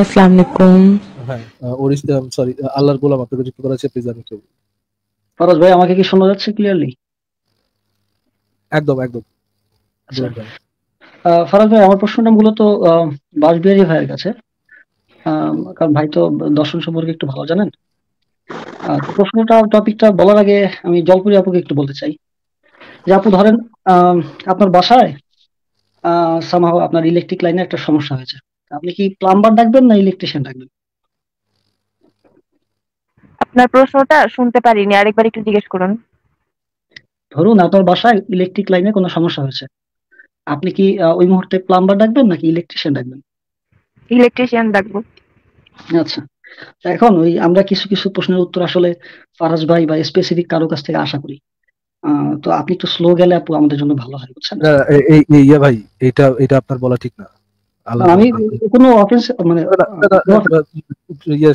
আসসালামু আলাইকুম হ্যাঁ ওরিস সরি আল্লাহর গোলাম আপনাকে যুক্ত করা হয়েছে প্লিজ আমি ফরাজ ভাই আমাকে কি শোনা যাচ্ছে ক্লিয়ারলি একদম একদম আচ্ছা। ফরাজ ভাই আমার প্রশ্নটা মূলত বাসবিহারি ভাইয়ের কাছে কারণ ভাই তো দর্শন সম্পর্কে একটু ভালো জানেন প্রশ্নটা টপিকটা বলার আগে আমি জলপুরি আপুকে একটু বলতে চাই যে আপু ধরেন আপনার বাসায় সামাহ আপনার ইলেকট্রিক লাইনে একটা সমস্যা হয়েছে আপনি কি প্লাম্বার ডাকবেন না ইলেকট্রিশিয়ান ডাকবেন আপনার প্রশ্নটা শুনতে পারিনি আরেকবার একটু জিজ্ঞেস করুন ধরুন আপনার বাসায় ইলেকট্রিক লাইনে কোনো সমস্যা হয়েছে আপনি কি ওই মুহূর্তে প্লাম্বার ডাকবেন নাকি ইলেকট্রিশিয়ান ডাকবেন ইলেকট্রিশিয়ান ডাকবো আচ্ছা এখন ওই আমরা কিছু কিছু প্রশ্নের উত্তর আসলে ফারাজ ভাই বা স্পেসিফিক কারো কাছ থেকে আশা করি তো আপনি একটু স্লো গেলে আপু আমাদের জন্য ভালো হয় বুঝছেন এই ইয়া ভাই এটা এটা আপনার বলা ঠিক না মানে, ইয়ে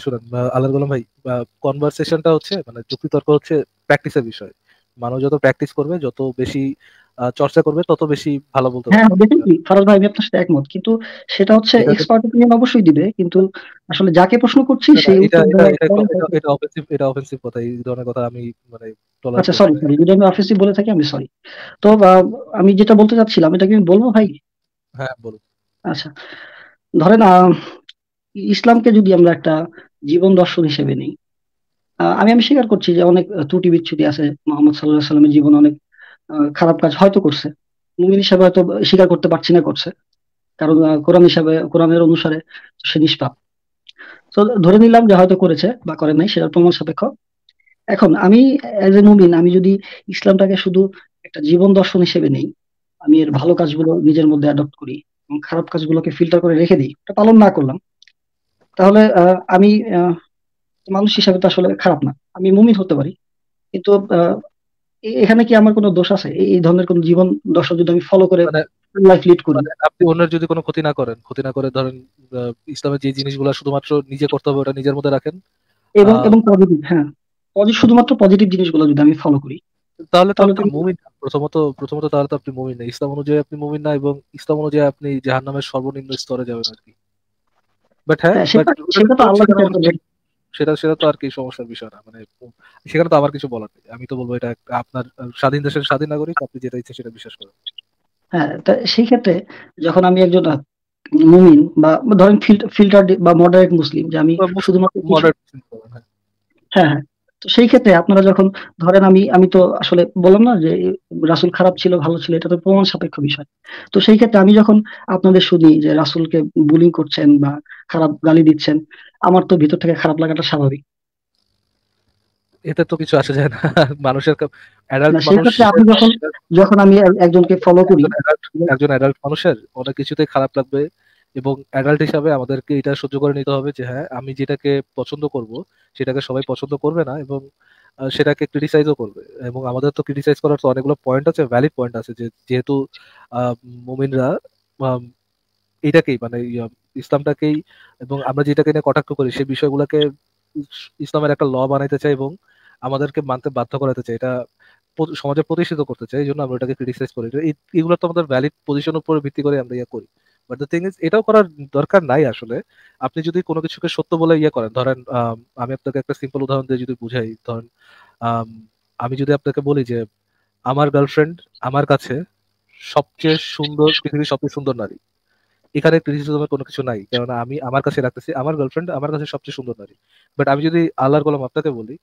হচ্ছে মানে হচ্ছে বিষয় মানুষ যত প্র্যাকটিস করবে যত বেশি চর্চা করবে তত বেশি ভালো বলতে হ্যাঁ, একমত কিন্তু সেটা হচ্ছে অবশ্যই কিন্তু আসলে যাকে প্রশ্ন করছি এটা কথা এই ধরনের কথা আমি মানে আচ্ছা, বলে থাকি আমি সরি তো আমি যেটা বলতে চাচ্ছিলাম এটা কি বলবো ভাই হ্যাঁ বলুন আচ্ছা ধরেন ইসলামকে যদি আমরা একটা জীবন দর্শন হিসেবে নিই আমি আমি স্বীকার করছি যে অনেক ত্রুটি বিচ্ছুটি আছে মোহাম্মদ সাল্লাহ সাল্লামের জীবন অনেক খারাপ কাজ হয়তো করছে মুমিন হিসাবে হয়তো স্বীকার করতে পারছি না করছে কারণ কোরআন হিসাবে কোরআনের অনুসারে সে নিষ্পাপ তো ধরে নিলাম যে হয়তো করেছে বা করে নাই সেটার প্রমাণ সাপেক্ষ এখন আমি এজ এ মুমিন আমি যদি ইসলামটাকে শুধু একটা জীবন দর্শন হিসেবে নেই আমি এর ভালো কাজগুলো নিজের মধ্যে অ্যাডপ্ট করি খারাপ কাজগুলোকে ফিল্টার করে রেখে দিই এটা পালন না করলাম তাহলে আমি মানুষ হিসাবে তো আসলে খারাপ না আমি মুমিন হতে পারি কিন্তু এখানে কি আমার কোনো দোষ আছে এই ধরনের কোন জীবন দর্শন যদি আমি ফলো করে লাইফ মানে লিড করি মানে আপনি অন্যের যদি কোনো ক্ষতি না করেন ক্ষতি না করে ধরেন ইসলামের যে জিনিসগুলো শুধুমাত্র নিজে করতে হবে ওটা নিজের মধ্যে রাখেন এবং এবং পজিটিভ হ্যাঁ পজিটিভ শুধুমাত্র পজিটিভ জিনিসগুলো যদি আমি ফলো করি তাহলে তো আপনি মুমিন প্রথমত প্রথমত তাহলে তো আপনি মুমিন না ইসলাম অনুযায়ী আপনি মুমিন না এবং ইসলাম অনুযায়ী আপনি জাহান্নামের সর্বনিম্ন স্তরে যাবেন আর কি বাট হ্যাঁ, হ্যাঁ সেটা সেটা তো আর কি সমস্যার বিষয় না মানে সেখানে তো আমার কিছু বলার নেই আমি তো বলবো এটা আপনার স্বাধীন দেশের স্বাধীন নাগরিক আপনি যেটা ইচ্ছে সেটা বিশ্বাস করেন হ্যাঁ সেই ক্ষেত্রে যখন আমি একজন মুমিন বা ধরেন ফিল্টার বা মডারেট মুসলিম যে আমি শুধুমাত্র হ্যাঁ হ্যাঁ, হ্যাঁ। তো সেই ক্ষেত্রে আপনারা যখন ধরেন আমি আমি তো আসলে বললাম না যে রাসুল খারাপ ছিল ভালো ছিল এটা তো প্রমাণ সাপেক্ষ বিষয় তো সেই ক্ষেত্রে আমি যখন আপনাদের শুনি যে রাসুলকে বুলিং করছেন বা খারাপ গালি দিচ্ছেন আমার তো ভিতর থেকে খারাপ লাগাটা স্বাভাবিক এতে তো কিছু আসে যায় না মানুষের আপনি যখন যখন আমি একজনকে ফলো করি একজন অ্যাডাল্ট মানুষের অনেক কিছুতে খারাপ লাগবে এবং অ্যাডাল্ট হিসাবে আমাদেরকে এটা সহ্য করে নিতে হবে যে হ্যাঁ আমি যেটাকে পছন্দ করব সেটাকে সবাই পছন্দ করবে না এবং সেটাকে ক্রিটিসাইজও করবে এবং আমাদের তো ক্রিটিসাইজ করার তো অনেকগুলো পয়েন্ট আছে ভ্যালিড পয়েন্ট আছে যে যেহেতু মোমিনরা এটাকেই মানে ইসলামটাকেই এবং আমরা যেটাকে নিয়ে কটাক্ষ করি সেই বিষয়গুলোকে ইসলামের একটা ল বানাইতে চাই এবং আমাদেরকে মানতে বাধ্য করাতে চাই এটা সমাজে প্রতিষ্ঠিত করতে চাই এই জন্য আমরা এটাকে ক্রিটিসাইজ করি এগুলো তো আমাদের ভ্যালিড পজিশন উপর ভিত্তি করে আমরা ইয়া করি বাট দ্য থিং ইজ এটাও করার দরকার নাই আসলে আপনি যদি কোনো কিছুকে সত্য বলে ইয়ে করেন ধরেন আমি আপনাকে একটা সিম্পল উদাহরণ দিয়ে যদি বুঝাই ধরেন আমি যদি আপনাকে বলি যে আমার গার্লফ্রেন্ড আমার কাছে সবচেয়ে সুন্দর পৃথিবীর সবচেয়ে সুন্দর নারী এখানে ক্রিটিসিজমের কোনো কিছু নাই কেননা আমি আমার কাছে রাখতেছি আমার গার্লফ্রেন্ড আমার কাছে সবচেয়ে সুন্দর নারী বাট আমি যদি আল্লাহর গোলাম আপনাকে বলি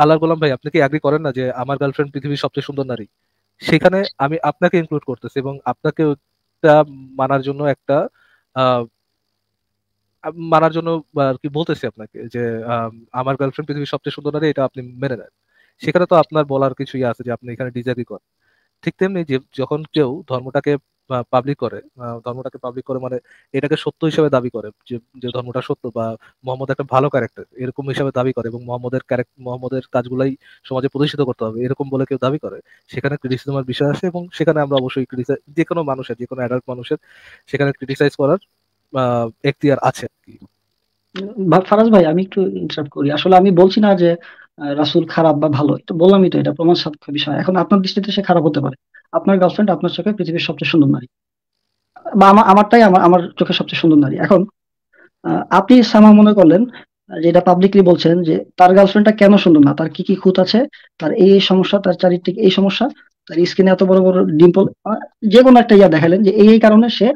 আল্লাহর গোলাম ভাই আপনি কি অ্যাগ্রি করেন না যে আমার গার্লফ্রেন্ড পৃথিবীর সবচেয়ে সুন্দর নারী সেখানে আমি আপনাকে ইনক্লুড করতেছি এবং আপনাকে একটা মানার জন্য একটা মানার জন্য আর কি বলতেছি আপনাকে যে আমার গার্লফ্রেন্ড পৃথিবীর সবচেয়ে সুন্দর না এটা আপনি মেনে নেন সেখানে তো আপনার বলার কিছুই আছে যে আপনি এখানে ডিজারি করেন ঠিক তেমনি যে যখন কেউ ধর্মটাকে পাবলিক করে ধর্মটাকে পাবলিক করে মানে এটাকে সত্য হিসেবে দাবি করে যে ধর্মটা সত্য বা মোহাম্মদ একটা ভালো ক্যারেক্টার এরকম হিসাবে দাবি করে এবং মোহাম্মদের ক্যারেক্টার মোহাম্মদের কাজগুলাই সমাজে প্রতিষ্ঠিত করতে হবে এরকম বলে কেউ দাবি করে সেখানে ক্রিটিসিজমের বিষয় আসে এবং সেখানে আমরা অবশ্যই ক্রিটিসাইজ যে কোনো মানুষের যে কোনো অ্যাডাল্ট মানুষের সেখানে ক্রিটিসাইজ করার এখতিয়ার আছে ফারাজ ভাই আমি একটু ইন্টারাপ্ট করি আসলে আমি বলছি না যে রাসুল খারাপ বা ভালো তো বললামই তো এটা প্রমাণ সাপেক্ষ বিষয় এখন আপনার দৃষ্টিতে সে খারাপ হতে পারে আপনার গার্লফ্রেন্ড আপনার চোখে পৃথিবীর সবচেয়ে সুন্দর নারী বা আমার আমারটাই আমার আমার চোখে সবচেয়ে সুন্দর নারী এখন আপনি সামা মনে করলেন যেটা পাবলিকলি বলছেন যে তার গার্লফ্রেন্ডটা কেন সুন্দর না তার কি কি খুঁত আছে তার এই এই সমস্যা তার চারিত্রিক এই সমস্যা তার স্কিনে এত বড় বড় ডিম্পল যে কোনো একটা ইয়া দেখালেন যে এই কারণে সে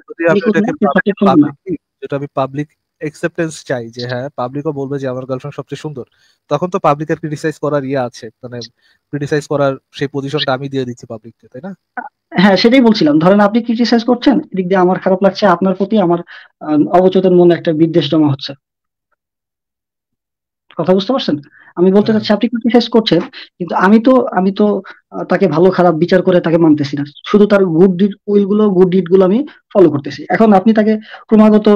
যেটা আমি পাবলিক একসেপ্টেন্স চাই যে হ্যাঁ পাবলিকও বলবে যে আমার গার্লফ্রেন্ড সবচেয়ে সুন্দর তখন তো পাবলিকের ক্রিটিসাইজ করার ইয়ে আছে মানে ক্রিটিসাইজ করার সেই পজিশনটা আমি দিয়ে দিচ্ছি পাবলিককে তাই না হ্যাঁ সেটাই বলছিলাম ধরেন আপনি ক্রিটিসাইজ করছেন এদিক দিয়ে আমার খারাপ লাগছে আপনার প্রতি আমার অবচেতন মনে একটা বিদ্বেষ জমা হচ্ছে কথা বুঝতে পারছেন আমি বলতে হ্যাঁ। চাচ্ছি আপনি ক্রিটিসাইজ করছেন কিন্তু আমি তো আমি তো তাকে ভালো খারাপ বিচার করে তাকে মানতেছি না শুধু তার গুড ডিড গুলো গুড ডিড গুলো আমি ফলো করতেছি এখন আপনি তাকে ক্রমাগত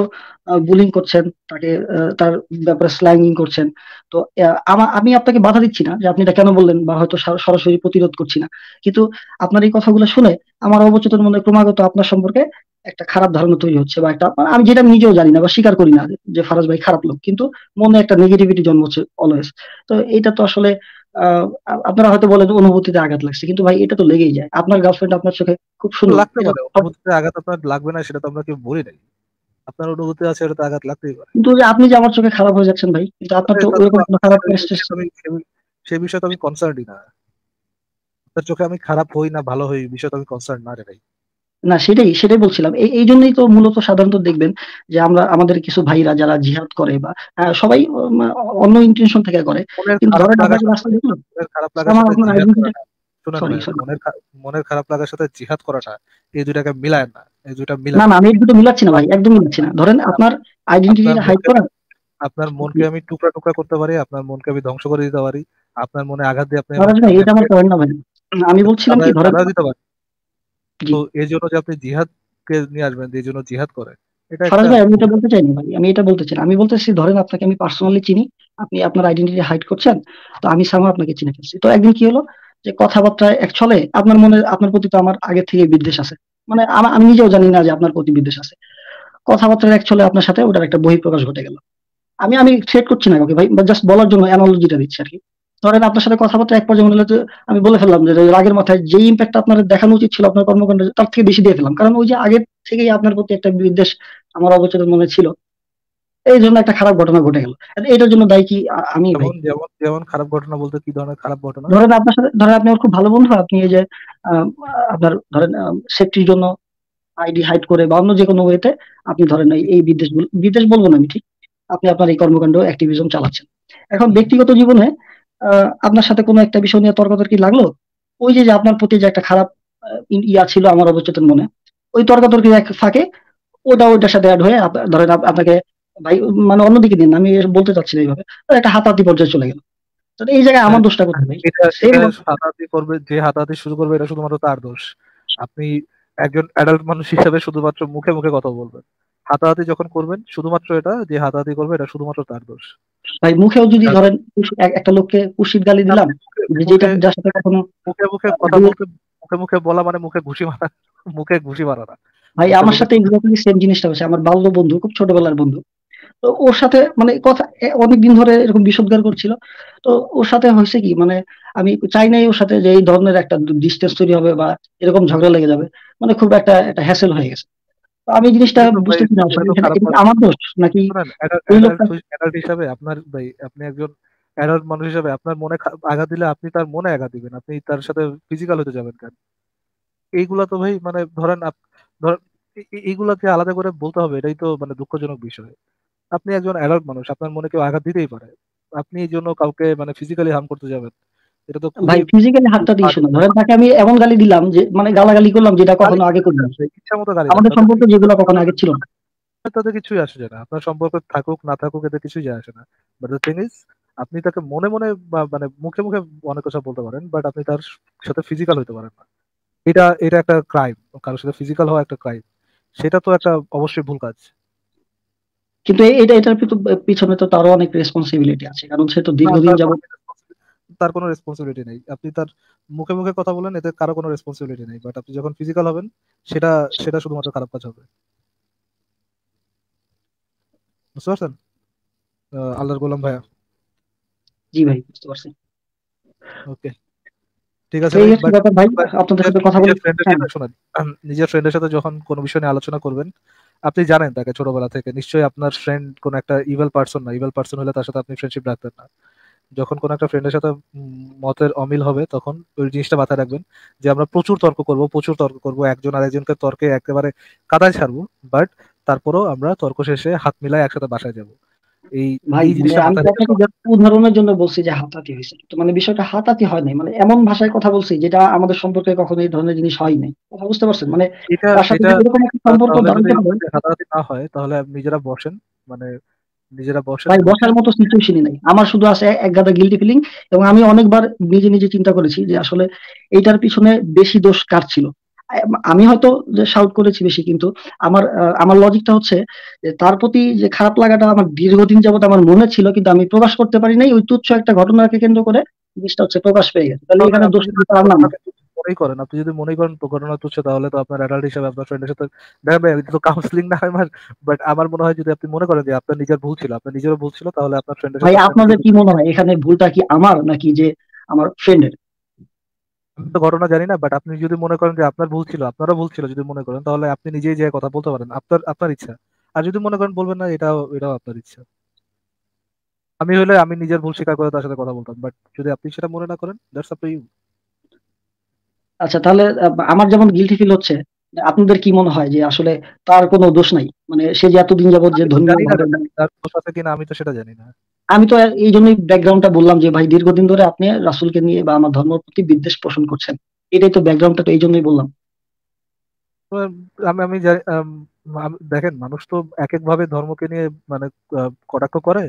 বুলিং করছেন তাকে তার ব্যাপারে স্ল্যাঙ্গিং করছেন তো আমি আপনাকে বাধা দিচ্ছি না যে আপনি এটা কেন বললেন বা হয়তো সরাসরি প্রতিরোধ করছি না কিন্তু আপনার এই কথাগুলো শুনে আমার অবচেতন মনে ক্রমাগত আপনার সম্পর্কে একটা খারাপ ধারণা তৈরি হচ্ছে বা একটা মানে আমি যেটা নিজেও জানি না বা স্বীকার করি না যে ফারাজ ভাই খারাপ লোক কিন্তু মনে একটা নেগেটিভিটি জন্ম হচ্ছে অলওয়েজ তো এটা তো আসলে আপনারা হয়তো বলেন অনুভূতিতে আঘাত লাগছে কিন্তু ভাই এটা তো লেগেই যায় আপনার গার্লফ্রেন্ড আপনার চোখে খুব সুন্দর লাগতে পারে অনুভূতিতে আঘাত আপনার লাগবে না সেটা তো আমরা কেউ বলি নাই আপনার অনুভূতি আছে এটা আঘাত লাগতেই পারে কিন্তু আপনি যে আমার চোখে খারাপ হয়ে যাচ্ছেন ভাই কিন্তু আপনার তো ওরকম কোনো খারাপ সে বিষয়ে তো আমি কনসার্নই না আপনার চোখে আমি খারাপ হই না ভালো হই বিষয়ে তো আমি কনসার্ন না রে ভাই না সেটাই সেটাই বলছিলাম এই জন্যই তো মূলত সাধারণত দেখবেন যে আমরা আমাদের কিছু ভাইরা যারা জিহাদ করে বা সবাই অন্য ইন্টেনশন থেকে করে কিন্তু মনের খারাপ লাগার সাথে জিহাদ করাটা এই দুটাকে মিলায় না এই দুটা মিলায় না না আমি দুটো মিলাচ্ছি না ভাই একদম মিলাচ্ছি না ধরেন আপনার আইডেন্টিটি হাইড করা আপনার মনকে আমি টুকরা টুকরা করতে পারি আপনার মনকে আমি ধ্বংস করে দিতে পারি আপনার মনে আঘাত দিয়ে আপনি এটা আমার পয়েন্ট না ভাই আমি বলছিলাম কি ধরেন দিতে পারি তো এই জন্য যে আপনি জিহাদ কে নিয়ে আসবেন এই জন্য জিহাদ করে ফারাজ ভাই আমি এটা বলতে চাইনি ভাই আমি এটা বলতে চাই আমি বলতেছি ধরেন আপনাকে আমি পার্সোনালি চিনি আপনি আপনার আইডেন্টিটি হাইড করছেন তো আমি সামা আপনাকে চিনে ফেলছি তো একদিন কি হলো যে কথাবার্তায় এক চলে আপনার মনে আপনার প্রতি তো আমার আগে থেকে বিদ্বেষ আছে মানে আমি নিজেও জানি না যে আপনার প্রতি বিদ্বেষ আছে কথাবার্তার এক চলে আপনার সাথে ওটার একটা বহিঃপ্রকাশ ঘটে গেল আমি আমি থ্রেট করছি না ওকে ভাই জাস্ট বলার জন্য অ্যানালজিটা দিচ্ছি আর কি ধরেন আপনার সাথে কথাবার্তা এক পর্যায়ে মনে হলো যে আমি বলে ফেললাম যে রাগের মাথায় যে ইম্প্যাক্ট আপনার দেখানো উচিত ছিল আপনার কর্মকাণ্ড তার থেকে বেশি দিয়ে ফেললাম কারণ ওই যে আগের থেকেই আপনার প্রতি একটা বিদ্বেষ আমার অবচরের মনে ছিল এই জন্য একটা খারাপ ঘটনা ঘটে গেল এটার জন্য দায়ী কি আমি যেমন খারাপ ঘটনা বলতে কি ধরনের খারাপ ঘটনা ধরেন আপনার সাথে ধরেন আপনি খুব ভালো বন্ধু আপনি এই যে আপনার ধরেন সেফটির জন্য আইডি হাইড করে বা অন্য যে কোনো ওয়েতে আপনি ধরেন এই বিদ্বেষ বিদ্বেষ বলবো না আমি ঠিক আপনি আপনার এই কর্মকাণ্ড অ্যাক্টিভিজম চালাচ্ছেন এখন ব্যক্তিগত জীবনে আপনার সাথে কোনো একটা বিষয় নিয়ে তর্কতর্কি লাগলো ওই যে আপনার প্রতি যে একটা খারাপ ইয়া ছিল আমার অবচেতন মনে ওই তর্কতর্কি এক ফাঁকে ওটা ওইটার সাথে অ্যাড হয়ে ধরেন আপনাকে ভাই মানে অন্যদিকে দিন আমি বলতে চাচ্ছি না এইভাবে একটা হাতাহাতি পর্যায়ে চলে গেল এই জায়গায় আমার দোষটা করতে হ্যাঁ, হাতাহাতি করবে যে হাতাহাতি শুরু করবে এটা শুধুমাত্র তার দোষ আপনি একজন অ্যাডাল্ট মানুষ হিসাবে শুধুমাত্র মুখে মুখে কথা বলবেন হাতাহাতি যখন করবেন শুধুমাত্র এটা যে হাতাহাতি করবে এটা শুধুমাত্র তার দোষ ভাই মুখেও যদি ধরেন একটা লোককে কুশির গালি দিলাম যেটা যার সাথে কখনো মুখে মুখে কথা বলতে মুখে মুখে বলা মানে মুখে ঘুষি মারা মুখে ঘুষি মারা না ভাই আমার সাথে এক্স্যাক্টলি সেম জিনিসটা হয়েছে আমার বাল্য বন্ধু খুব ছোটবেলার বন্ধু তো ওর সাথে মানে কথা অনেকদিন ধরে এরকম বিষদগার করছিল তো ওর সাথে হয়েছে কি মানে আমি চাই নাই ওর সাথে যে এই ধরনের একটা ডিস্টেন্স তৈরি হবে বা এরকম ঝগড়া লেগে যাবে মানে খুব একটা একটা হ্যাসেল হয়ে গেছে আমি জিনিসটা না আমার দোষ নাকি হিসাবে আপনার ভাই আপনি একজন মানুষ হিসাবে আপনার মনে আঘাত দিলে আপনি তার মনে আঘাত দিবেন আপনি তার সাথে ফিজিক্যাল হতে যাবেন কেন এইগুলা তো ভাই মানে ধরেন ধরেন এইগুলাকে আলাদা করে বলতে হবে এটাই তো মানে দুঃখজনক বিষয় আপনি একজন অ্যাডাল্ট মানুষ আপনার মনে কেউ আঘাত দিতেই পারে আপনি এই জন্য কাউকে মানে ফিজিক্যালি হার্ম করতে যাবেন ভাই ফিজিক্যালি হাতটা দিয়ে ধরেন তাকে আমি এমন গালি দিলাম যে মানে গালাগালি করলাম যেটা কখনো আগে করি না আমাদের সম্পর্ক যেগুলো কখনো আগে ছিল না তাতে কিছুই আসে না আপনার সম্পর্ক থাকুক না থাকুক এতে কিছুই যায় আসে না বাট দ্য থিং ইজ আপনি তাকে মনে মনে মানে মুখে মুখে অনেক কথা বলতে পারেন বাট আপনি তার সাথে ফিজিক্যাল হতে পারেন না এটা এটা একটা ক্রাইম কারোর সাথে ফিজিক্যাল হওয়া একটা ক্রাইম সেটা তো একটা অবশ্যই ভুল কাজ কিন্তু এটা এটার পিছনে তো তারও অনেক রেসপন্সিবিলিটি আছে কারণ সে তো দীর্ঘদিন যাবত তার কোনো রেসপন্সিবিলিটি নেই আপনি তার মুখে মুখে কথা বলেন এতে কারো কোনো রেসপন্সিবিলিটি নেই বাট আপনি যখন ফিজিক্যাল হবেন সেটা সেটা শুধুমাত্র খারাপ কাজ হবে বুঝতে পারছেন আল্লাহর গোলাম ভাইয়া জি ভাই বুঝতে পারছি ওকে ঠিক আছে ভাই আপনাদের সাথে কথা বলে হ্যাঁ। নিজের ফ্রেন্ডের সাথে যখন কোনো বিষয় নিয়ে আলোচনা করবেন আপনি জানেন তাকে ছোটবেলা থেকে নিশ্চয়ই আপনার ফ্রেন্ড কোন একটা ইভেল পার্সন না ইভেল পার্সন হলে তার সাথে আপনি ফ্রেন্ডশিপ রাখবেন না যখন কোনো একটা ফ্রেন্ডের সাথে মতের অমিল হবে তখন ওই জিনিসটা মাথায় রাখবেন যে আমরা প্রচুর তর্ক করব প্রচুর তর্ক করব একজন আরেকজনকে তর্কে একেবারে কাদায় ছাড়বো বাট তারপরও আমরা তর্ক শেষে হাত মিলাই একসাথে বাসায় যাব এই ভাই উদাহরণের জন্য বলছি যে হাতাতি হয়েছে তো মানে বিষয়টা হাতাতি হয় নাই মানে এমন ভাষায় কথা বলছি যেটা আমাদের সম্পর্কে কখনো এই ধরনের জিনিস হয় নাই কথা বুঝতে পারছেন মানে সম্পর্ক হাতাহাতি না হয় তাহলে নিজেরা বসেন মানে নিজেরা বসে ভাই বসার মতো সিচুয়েশনই নাই আমার শুধু আছে এক গাদা গিল্টি ফিলিং এবং আমি অনেকবার নিজে নিজে চিন্তা করেছি যে আসলে এইটার পিছনে বেশি দোষ কার ছিল আমি হয়তো যে শাউট করেছি বেশি কিন্তু আমার আমার লজিকটা হচ্ছে যে তার প্রতি যে খারাপ লাগাটা আমার দীর্ঘদিন যাবত আমার মনে ছিল কিন্তু আমি প্রকাশ করতে পারি নাই ওই তুচ্ছ একটা ঘটনাকে কেন্দ্র করে জিনিসটা হচ্ছে প্রকাশ পেয়ে গেছে তাহলে এখানে দোষ না না মনেই করেন আপনি যদি মনে করেন ঘটনা তুচ্ছে তাহলে তো আপনার অ্যাডাল্ট হিসাবে আপনার ফ্রেন্ডের সাথে দেখা দেখেন তো কাউন্সিলিং না হয় আমার বাট আমার মনে হয় যদি আপনি মনে করেন যে আপনার নিজের ভুল ছিল আপনার নিজেরও ভুল ছিল তাহলে আপনার ফ্রেন্ডের ভাই আপনাদের কি মনে হয় এখানে ভুলটা কি আমার নাকি যে আমার ফ্রেন্ডের তো ঘটনা জানি না বাট আপনি যদি মনে করেন যে আপনার ভুল ছিল আপনারও ভুল ছিল যদি মনে করেন তাহলে আপনি নিজেই যে কথা বলতে পারেন আপনার আপনার ইচ্ছা আর যদি মনে করেন বলবেন না এটাও এটাও আপনার ইচ্ছা আমি হলে আমি নিজের ভুল স্বীকার করে তার সাথে কথা বলতাম বাট যদি আপনি সেটা মনে না করেন দ্যাটস আপ টু ইউ আচ্ছা তাহলে আমার যেমন গিলটি ফিল হচ্ছে আপনাদের কি মনে হয় যে আসলে তার কোনো দোষ নাই মানে সে যে এতদিন যাবত যে আমি তো সেটা জানি না আমি তো এই জন্যই ব্যাকগ্রাউন্ডটা বললাম যে ভাই দীর্ঘদিন ধরে আপনি রাসুলকে নিয়ে বা আমার ধর্মের প্রতি বিদ্বেষ পোষণ করছেন এটাই তো ব্যাকগ্রাউন্ডটা তো এই জন্যই বললাম আমি আমি দেখেন মানুষ তো এক এক ভাবে ধর্মকে নিয়ে মানে কটাক্ষ করে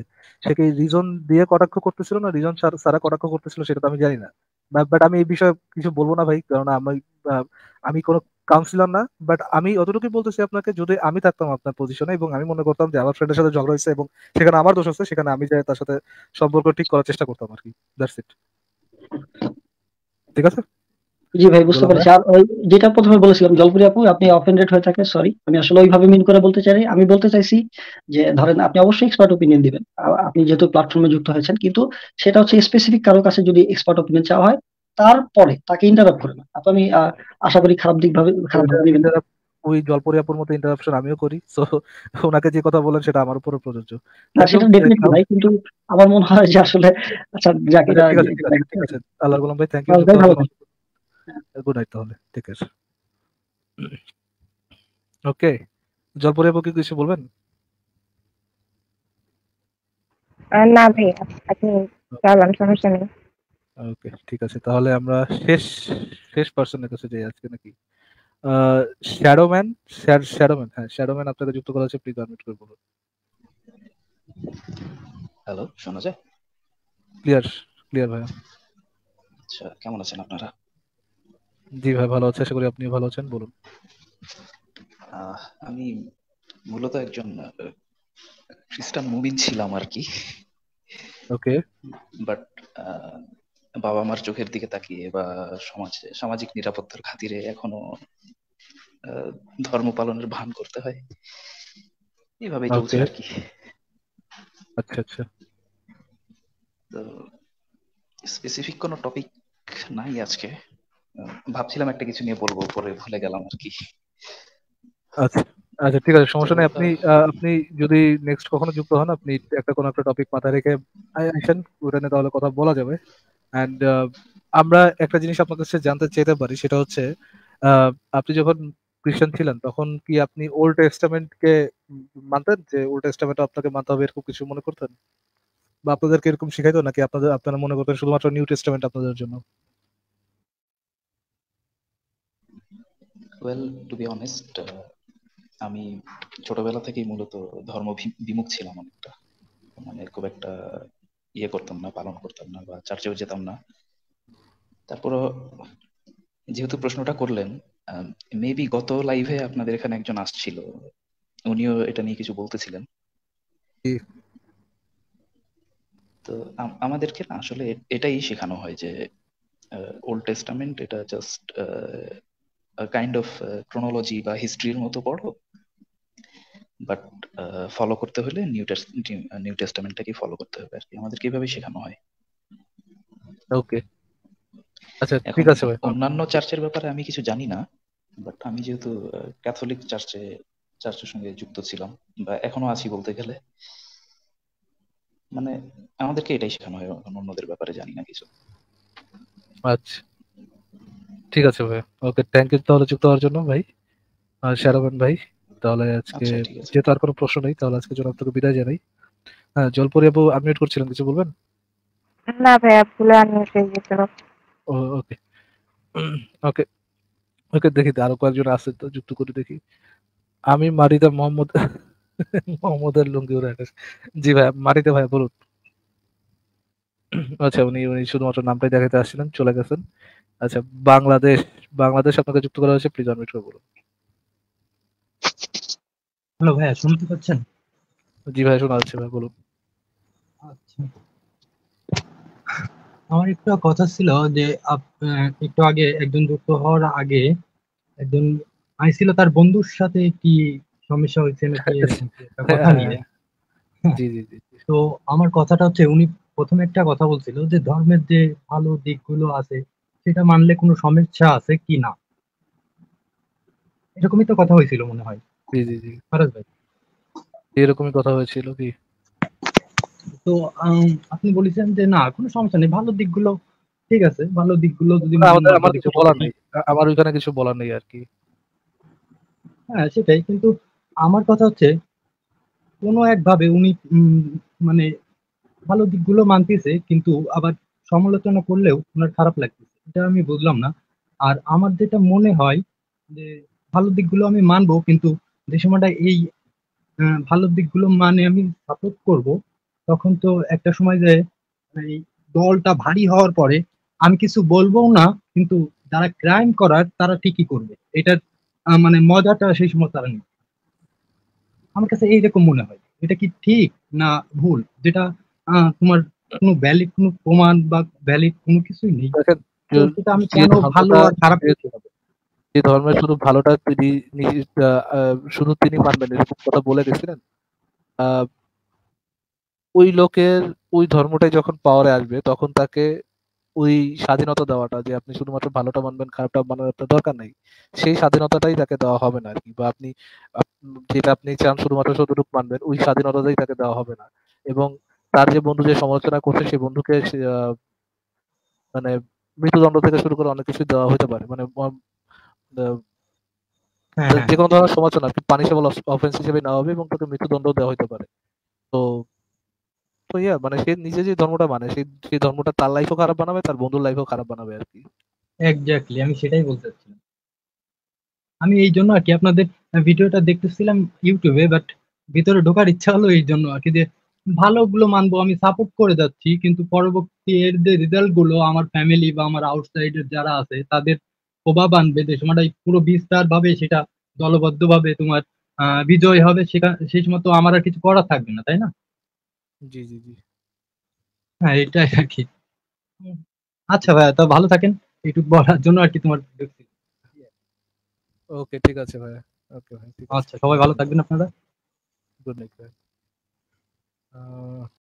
সে কি রিজন দিয়ে কটাক্ষ করতেছিল না রিজন সারা কটাক্ষ করতেছিল সেটা তো আমি জানি না বাট আমি এই বিষয়ে কিছু বলবো না ভাই কারণ আমি আমি কোনো কাউন্সিলর না বাট আমি অতটুকুই বলতেছি আপনাকে যদি আমি থাকতাম আপনার পজিশনে এবং আমি মনে করতাম যে আমার ফ্রেন্ডের সাথে ঝগড়া হয়েছে এবং সেখানে আমার দোষ আছে সেখানে আমি যাই তার সাথে সম্পর্ক ঠিক করার চেষ্টা করতাম আর কি দ্যাটস ইট ঠিক আছে জি ভাই বুঝতে পারছি আর ওই যেটা প্রথমে বলেছিলাম জলপুরি আপু আপনি অফেন্ডেড হয়ে থাকে সরি আমি আসলে ওইভাবে মিন করে বলতে চাই আমি বলতে চাইছি যে ধরেন আপনি অবশ্যই এক্সপার্ট ওপিনিয়ন দিবেন আপনি যেহেতু প্ল্যাটফর্মে যুক্ত হয়েছেন কিন্তু সেটা হচ্ছে স্পেসিফিক কারো কাছে যদি এক্সপার্ট ওপিনিয়ন চাওয়া হয় তারপরে তাকে ইন্টারাপ্ট করে না আপু আমি আশা করি খারাপ দিক ভাবে খারাপ ভাবে ওই জলপুরি আপুর মতো ইন্টারাপশন আমিও করি সো ওনাকে যে কথা বলেন সেটা আমার উপরে প্রযোজ্য না সেটা ডেফিনেটলি ভাই কিন্তু আমার মনে হয় যে আসলে আচ্ছা জাকির আল্লাহ গোলাম ভাই থ্যাংক ইউ গুড নাইট তাহলে ঠিক আছে ওকে জলপুরে আপু কি কিছু বলবেন না ভাই আপনি চলাম সমস্যা নেই ওকে ঠিক আছে তাহলে আমরা শেষ শেষ পার্সনের কাছে যাই আজকে নাকি শ্যাডোম্যান শ্যাডোম্যান হ্যাঁ শ্যাডোম্যান আপনাকে যুক্ত করা আছে প্লিজ আনমিউট করে বলুন হ্যালো শোনা যায় ক্লিয়ার ক্লিয়ার ভাই আচ্ছা কেমন আছেন আপনারা জি ভাই ভালো আছে আশা করি আপনি ভালো আছেন বলুন আমি মূলত একজন খ্রিস্টান মুমিন ছিলাম আর কি ওকে বাট বাবা মার চোখের দিকে তাকিয়ে বা সমাজে সামাজিক নিরাপত্তার খাতিরে এখনো ধর্ম পালনের ভান করতে হয় এভাবেই চলছে আর কি আচ্ছা আচ্ছা তো স্পেসিফিক কোনো টপিক নাই আজকে ভাবছিলাম একটা কিছু নিয়ে বলবো পরে ভুলে গেলাম আর কি আচ্ছা আচ্ছা ঠিক আছে সমস্যা নেই আপনি আপনি যদি নেক্সট কখনো যুক্ত হন আপনি একটা কোনো একটা টপিক মাথায় রেখে আসেন ওটা নিয়ে তাহলে কথা বলা যাবে অ্যান্ড আমরা একটা জিনিস আপনার কাছে জানতে চাইতে পারি সেটা হচ্ছে আপনি যখন খ্রিস্টান ছিলেন তখন কি আপনি ওল্ড টেস্টামেন্ট কে মানতেন যে ওল্ড টেস্টামেন্ট আপনাকে মানতে হবে এরকম কিছু মনে করতেন বা আপনাদেরকে এরকম শিখাইতো নাকি আপনাদের আপনারা মনে করতেন শুধুমাত্র নিউ টেস্টামেন্ট আপনাদের জন্য ওয়েল টু বি অনেস্ট আমি ছোটবেলা থেকেই মূলত ধর্ম বিমুখ ছিলাম অনেকটা মানে খুব একটা ইয়ে করতাম না পালন করতাম না বা চার্চেও যেতাম না তারপর যেহেতু প্রশ্নটা করলেন মেবি গত লাইভে আপনাদের এখানে একজন আসছিল উনিও এটা নিয়ে কিছু বলতেছিলেন তো আমাদেরকে আসলে এটাই শেখানো হয় যে ওল্ড টেস্টামেন্ট এটা জাস্ট কাইন্ড অফ ক্রোনোলজি বা হিস্ট্রির মতো পড়ো বাট ফলো uh, করতে হলে নিউ নিউ টেস্টামেন্টটাকে ফলো করতে হবে আর কি আমাদের কিভাবে শেখানো হয় ওকে আচ্ছা ঠিক আছে ভাই অন্যান্য চার্চের ব্যাপারে আমি কিছু জানি না বাট আমি যেহেতু ক্যাথলিক uh, চার্চে চার্চের সঙ্গে যুক্ত ছিলাম বা এখনো আছি বলতে গেলে মানে আমাদেরকে এটাই শেখানো হয় অন্যদের ব্যাপারে জানি না কিছু আচ্ছা ঠিক আছে ভাই ওকে থ্যাংক ইউ তাহলে যুক্ত হওয়ার জন্য ভাই আর শারবান ভাই তাহলে আজকে আচ্ছা, যেহেতু আর কোনো প্রশ্ন নেই তাহলে আজকে জন্য আপনাকে বিদায় জানাই হ্যাঁ জলপরি আপু আনমিউট করছিলেন কিছু বলবেন না ভাই আপু আপুলে আনমিউট হয়ে গেছিল ওকে ওকে ওকে দেখি আর কয়েকজন আছে তো যুক্ত করে দেখি আমি মারিদা মোহাম্মদ মোহাম্মদের লুঙ্গি ওরা জি ভাই মারিদা ভাই বলুন আচ্ছা উনি উনি শুধুমাত্র নামটাই দেখাতে আসছিলেন চলে গেছেন আচ্ছা বাংলাদেশ বাংলাদেশ আপনাকে যুক্ত করা হয়েছে প্লিজ আনমিউট করে বলুন হ্যালো ভাইয়া শুনতে পাচ্ছেন জি ভাই শোনা যাচ্ছে ভাই বলুন আচ্ছা আমার একটা কথা ছিল যে একটু আগে একজন যুক্ত হওয়ার আগে একজন আইছিল তার বন্ধুর সাথে কি সমস্যা হয়েছে নাকি কথা নিয়ে হ্যাঁ, হ্যাঁ, হ্যাঁ। জি জি জি তো আমার কথাটা হচ্ছে উনি প্রথমে একটা কথা বলছিল যে ধর্মের যে ভালো দিকগুলো আছে সেটা মানলে কোনো সমস্যা আছে কি না এরকমই তো কথা হয়েছিল মনে হয় জি জি জি ফরাজ ভাই এরকমই কথা হয়েছিল কি তো আপনি বলেছেন যে না কোনো সমস্যা নেই ভালো দিকগুলো ঠিক আছে ভালো দিকগুলো যদি আমার কিছু বলার নেই আমার ওখানে কিছু বলার নেই আর কি হ্যাঁ সেটাই কিন্তু আমার কথা হচ্ছে কোনো একভাবে উনি মানে ভালো দিকগুলো মানতেছে কিন্তু আবার সমালোচনা করলেও ওনার খারাপ লাগতেছে এটা আমি বুঝলাম না আর আমার যেটা মনে হয় যে ভালো দিকগুলো আমি মানবো কিন্তু যে সময়টা এই ভালো দিকগুলো মানে আমি সাপোর্ট করব তখন তো একটা সময় যে মানে এই দলটা ভারী হওয়ার পরে আমি কিছু বলবো না কিন্তু যারা ক্রাইম করার তারা ঠিকই করবে এটার মানে মজাটা সেই সময় তারা নেই আমার কাছে এইরকম মনে হয় এটা কি ঠিক না ভুল যেটা তোমার কোনো ভ্যালিড কোনো প্রমাণ বা ভ্যালিড কোনো কিছুই নেই যে ধর্মের শুধু ভালোটা তিনি শুধু তিনি মানবেন এরকম কথা বলে গেছিলেন ওই লোকের ওই ধর্মটাই যখন পাওয়ারে আসবে তখন তাকে ওই স্বাধীনতা দেওয়াটা যে আপনি শুধুমাত্র ভালোটা মানবেন খারাপটা মানার আপনার দরকার নেই সেই স্বাধীনতাটাই তাকে দেওয়া হবে না আর কি বা আপনি যেটা আপনি চান শুধুমাত্র শতরূপ মানবেন ওই স্বাধীনতাটাই তাকে দেওয়া হবে না এবং তার যে বন্ধু যে সমালোচনা করছে সেই বন্ধুকে মানে মৃত্যুদণ্ড থেকে শুরু করে অনেক কিছু দেওয়া হতে পারে মানে হ্যাঁ, যে হ্যাঁ। কোনো ধরনের সমালোচনা পানিশেবল অফেন্স হিসেবে নেওয়া হবে এবং তাকে মৃত্যুদণ্ড দেওয়া হতে পারে তো তো ইয়া মানে সে নিজে যে ধর্মটা মানে সেই সেই ধর্মটা তার লাইফও খারাপ বানাবে তার বন্ধুর লাইফও খারাপ বানাবে আর কি এক্স্যাক্টলি আমি সেটাই বলতে চাচ্ছিলাম আমি এই জন্য আর কি আপনাদের ভিডিওটা দেখতেছিলাম ইউটিউবে বাট ভিতরে ঢোকার ইচ্ছা হলো এই জন্য আর কি যে ভালোগুলো মানবো আমি সাপোর্ট করে যাচ্ছি কিন্তু পরবর্তী এর যে রেজাল্ট গুলো আমার ফ্যামিলি বা আমার আউটসাইডের যারা আছে তাদের প্রভাব আনবে যে সময়টা পুরো বিস্তার ভাবে সেটা দলবদ্ধ ভাবে তোমার বিজয় হবে সময় তো আমার আর কিছু করা থাকবে না তাই না জি জি জি হ্যাঁ এটাই আর কি আচ্ছা ভাইয়া তা ভালো থাকেন একটু বলার জন্য আর কি তোমার ওকে ঠিক আছে ভাইয়া ওকে ভাই আচ্ছা সবাই ভালো থাকবেন আপনারা গুড নাইট ভাই Uh,